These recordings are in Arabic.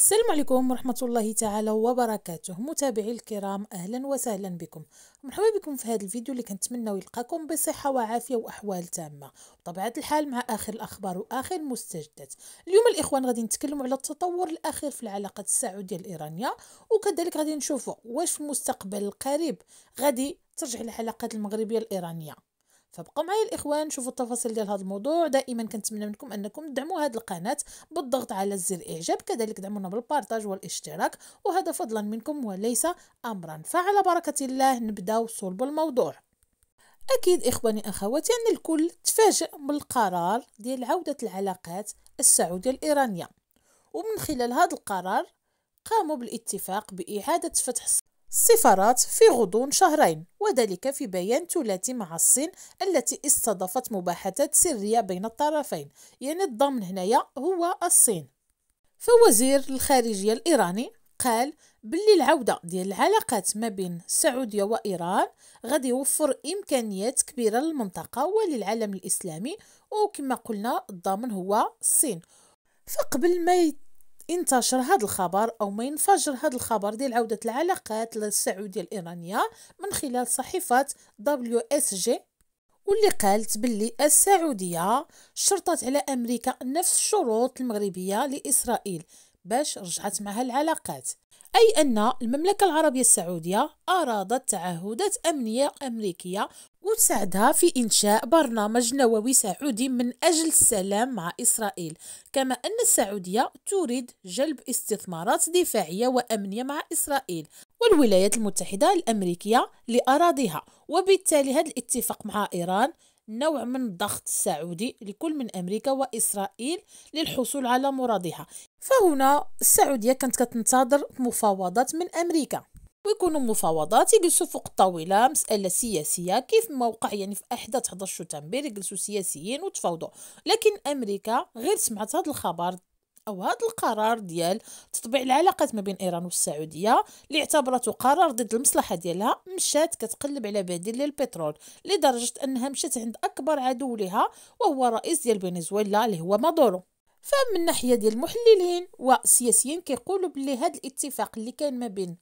السلام عليكم ورحمة الله تعالى وبركاته متابعي الكرام أهلا وسهلا بكم مرحبا بكم في هذا الفيديو اللي كنتمنى يلقاكم بصحة وعافية وأحوال تامة بطبيعة الحال مع آخر الأخبار وآخر المستجدات اليوم الإخوان غادي نتكلموا على التطور الأخير في العلاقات السعودية الإيرانية وكذلك غادي نشوفوا واش في المستقبل القريب غادي ترجع العلاقات المغربية الإيرانية فبقوا معايا الاخوان شوفوا التفاصيل ديال هذا الموضوع دائما كنتمنى منكم انكم تدعموا هذه القناه بالضغط على زر اعجاب كذلك دعمونا بالبارطاج والاشتراك وهذا فضلا منكم وليس امرا فعلى بركه الله نبداو صلب الموضوع اكيد اخواني اخواتي ان الكل تفاجئ من القرار ديال عوده العلاقات السعوديه الايرانيه ومن خلال هذا القرار قاموا بالاتفاق باعاده فتح السفارات في غضون شهرين وذلك في بيان ثلاثي مع الصين التي استضافت مباحثات سرية بين الطرفين يعني الضمن هنايا هو الصين فوزير الخارجية الإيراني قال باللي العودة ديال العلاقات ما بين السعودية وإيران غادي يوفر إمكانيات كبيرة للمنطقة وللعالم الإسلامي وكما قلنا الضامن هو الصين فقبل ما انتشر هذا الخبر او ما ينفجر هذا الخبر ديال عوده العلاقات السعوديه الايرانيه من خلال صحيفه دبليو اس جي واللي قالت باللي السعوديه شرطت على امريكا نفس الشروط المغربيه لاسرائيل باش رجعت معها العلاقات أي أن المملكة العربية السعودية أرادت تعهدات أمنية أمريكية وتساعدها في إنشاء برنامج نووي سعودي من أجل السلام مع إسرائيل كما أن السعودية تريد جلب استثمارات دفاعية وأمنية مع إسرائيل والولايات المتحدة الأمريكية لأراضيها وبالتالي هذا الاتفاق مع إيران نوع من الضغط السعودي لكل من أمريكا وإسرائيل للحصول على مرادها فهنا السعودية كانت كتنتظر مفاوضات من أمريكا ويكونوا مفاوضات يجلسوا فوق الطاوله مساله سياسيه كيف ما وقع يعني في احداث 11 شتنبر يجلسوا سياسيين وتفاوضوا لكن امريكا غير سمعت هذا الخبر او هذا القرار ديال تطبيع العلاقات ما بين ايران والسعوديه اللي اعتبرته قرار ضد المصلحه ديالها مشات كتقلب على بديل للبترول لدرجه انها مشات عند اكبر عدو لها وهو رئيس ديال فنزويلا اللي هو مادورو فمن ناحيه ديال المحللين والسياسيين كيقولوا بلي هذا الاتفاق اللي كان ما بين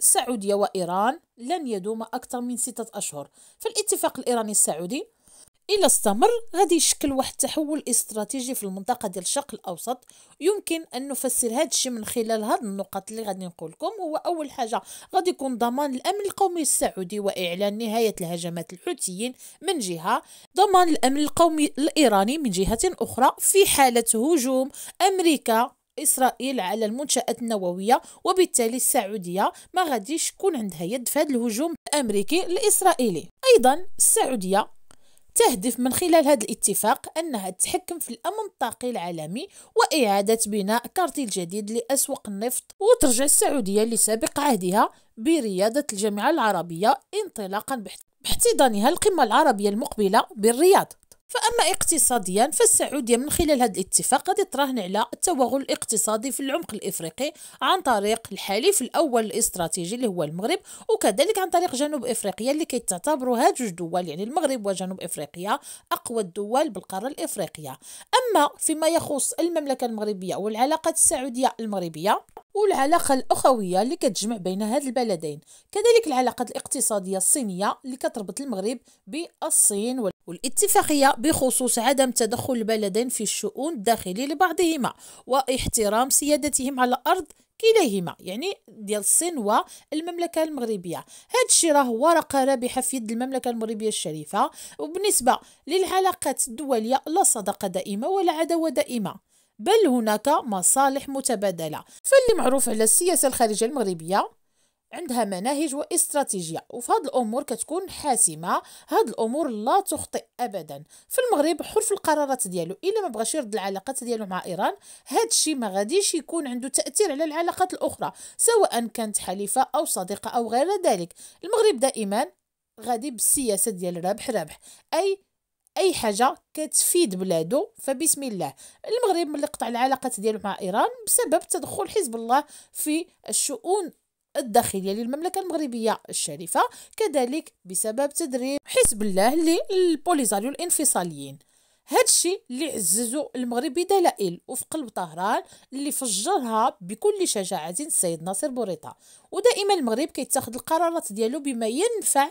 السعوديه وايران لن يدوم اكثر من سته اشهر فالاتفاق الايراني السعودي الى استمر غادي يشكل واحد التحول استراتيجي في المنطقه ديال الشرق الاوسط يمكن ان نفسر هذا الشيء من خلال هاد النقط اللي غادي نقول لكم هو اول حاجه غادي يكون ضمان الامن القومي السعودي واعلان نهايه الهجمات الحوثيين من جهه ضمان الامن القومي الايراني من جهه اخرى في حاله هجوم امريكا إسرائيل على المنشآت النووية وبالتالي السعودية ما غاديش يكون عندها يد في هذا الهجوم الأمريكي الإسرائيلي أيضا السعودية تهدف من خلال هذا الاتفاق أنها تحكم في الأمن الطاقي العالمي وإعادة بناء كارتيل جديد لأسواق النفط وترجع السعودية لسابق عهدها بريادة الجامعة العربية انطلاقا باحتضانها القمة العربية المقبلة بالرياض فأما اقتصاديا فالسعودية من خلال هذا الاتفاق غادي تراهن على التوغل الاقتصادي في العمق الإفريقي عن طريق الحليف الأول الاستراتيجي اللي هو المغرب وكذلك عن طريق جنوب إفريقيا اللي كيتعتبروا هاد جوج دول يعني المغرب وجنوب إفريقيا أقوى الدول بالقارة الإفريقية أما فيما يخص المملكة المغربية والعلاقات السعودية المغربية والعلاقة الأخوية اللي كتجمع بين هاد البلدين كذلك العلاقات الاقتصادية الصينية اللي كتربط المغرب بالصين والاتفاقية بخصوص عدم تدخل البلدين في الشؤون الداخلية لبعضهما واحترام سيادتهم على أرض كليهما يعني ديال الصين والمملكه المغربيه هذا الشيء راه ورقه رابحه في يد المملكه المغربيه الشريفه وبالنسبه للعلاقات الدوليه لا صداقه دائمه ولا عداوه دائمه بل هناك مصالح متبادلة فاللي معروف على السياسة الخارجية المغربية عندها مناهج واستراتيجية وفي هاد الأمور كتكون حاسمة هاد الأمور لا تخطئ أبدا في المغرب حر في القرارات ديالو إلا ما بغاش يرد العلاقات ديالو مع إيران هاد الشيء ما غاديش يكون عنده تأثير على العلاقات الأخرى سواء كانت حليفة أو صديقة أو غير ذلك المغرب دائما غادي بالسياسة ديال ربح ربح أي اي حاجه كتفيد بلادو فبسم الله المغرب ملي قطع العلاقات ديالو مع ايران بسبب تدخل حزب الله في الشؤون الداخليه للمملكه المغربيه الشريفه كذلك بسبب تدريب حزب الله للبوليزاريو الانفصاليين هذا الشيء اللي عززو المغرب بدلائل وفي قلب طهران اللي فجرها بكل شجاعه السيد ناصر بوريطه ودائما المغرب كيتخذ القرارات ديالو بما ينفع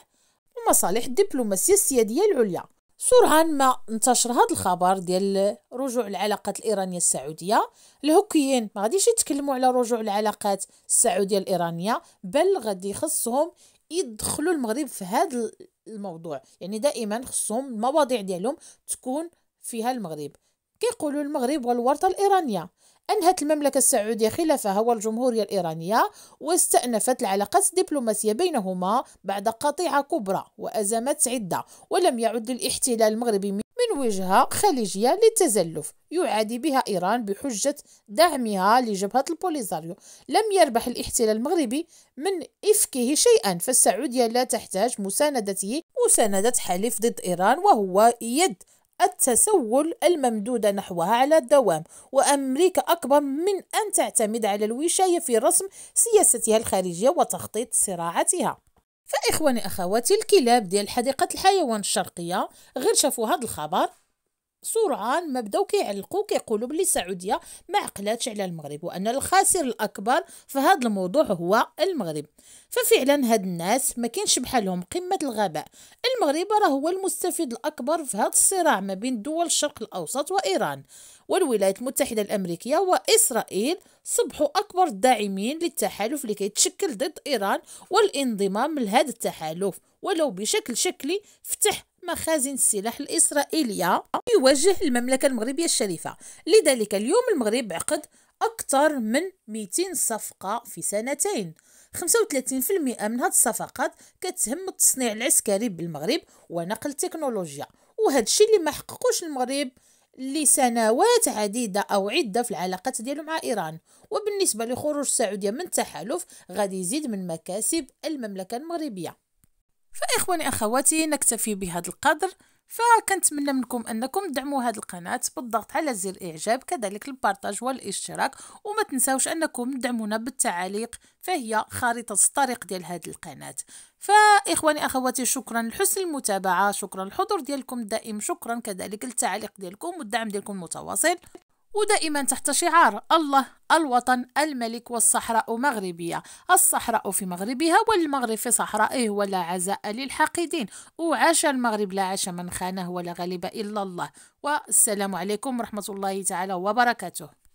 ومصالح الدبلوماسيه السياديه العليا سرعان ما انتشر هذا الخبر ديال رجوع العلاقات الايرانيه السعوديه الهوكيين ما غاديش يتكلموا على رجوع العلاقات السعوديه الايرانيه بل غادي يخصهم يدخلوا المغرب في هذا الموضوع يعني دائما خصهم المواضيع ديالهم تكون فيها المغرب كيقولوا المغرب والورطه الايرانيه أنهت المملكة السعودية خلافها والجمهورية الإيرانية واستأنفت العلاقات الدبلوماسية بينهما بعد قطيعة كبرى وأزمات عدة ولم يعد الاحتلال المغربي من وجهة خليجية للتزلف يعادي بها إيران بحجة دعمها لجبهة البوليزاريو لم يربح الاحتلال المغربي من إفكه شيئا فالسعودية لا تحتاج مساندته مساندة حليف ضد إيران وهو يد التسول الممدودة نحوها على الدوام وأمريكا أكبر من أن تعتمد على الوشاية في رسم سياستها الخارجية وتخطيط صراعاتها فإخواني أخواتي الكلاب ديال حديقة الحيوان الشرقية غير شافوا هذا الخبر سرعان ما بداو كيعلقوا كيقولوا بلي السعوديه ما عقلاتش على المغرب وان الخاسر الاكبر في هذا الموضوع هو المغرب ففعلا هاد الناس ما كاينش بحالهم قمه الغباء المغرب راه هو المستفيد الاكبر في هذا الصراع ما بين دول الشرق الاوسط وايران والولايات المتحده الامريكيه واسرائيل صبحوا اكبر الداعمين للتحالف اللي كيتشكل ضد ايران والانضمام لهذا التحالف ولو بشكل شكلي فتح مخازن السلاح الإسرائيلية يوجه المملكة المغربية الشريفة لذلك اليوم المغرب عقد أكثر من 200 صفقة في سنتين 35% من هاد الصفقات كتهم التصنيع العسكري بالمغرب ونقل التكنولوجيا وهذا الشيء اللي ما حققوش المغرب لسنوات عديدة أو عدة في العلاقات ديالو مع إيران وبالنسبة لخروج السعودية من التحالف غادي يزيد من مكاسب المملكة المغربية فإخواني أخواتي نكتفي بهذا القدر فكنتمنى منكم انكم تدعموا هذه القناه بالضغط على زر الاعجاب كذلك البارتاج والاشتراك وما تنساوش انكم تدعمونا بالتعاليق فهي خارطه الطريق ديال هذه القناه فاخواني اخواتي شكرا لحسن المتابعه شكرا للحضور ديالكم الدائم شكرا كذلك للتعليق ديالكم والدعم ديالكم المتواصل ودائما تحت شعار الله الوطن الملك والصحراء مغربية الصحراء في مغربها والمغرب في صحرائه إيه ولا عزاء للحاقدين وعاش المغرب لا عاش من خانه ولا غلب إلا الله والسلام عليكم ورحمة الله تعالى وبركاته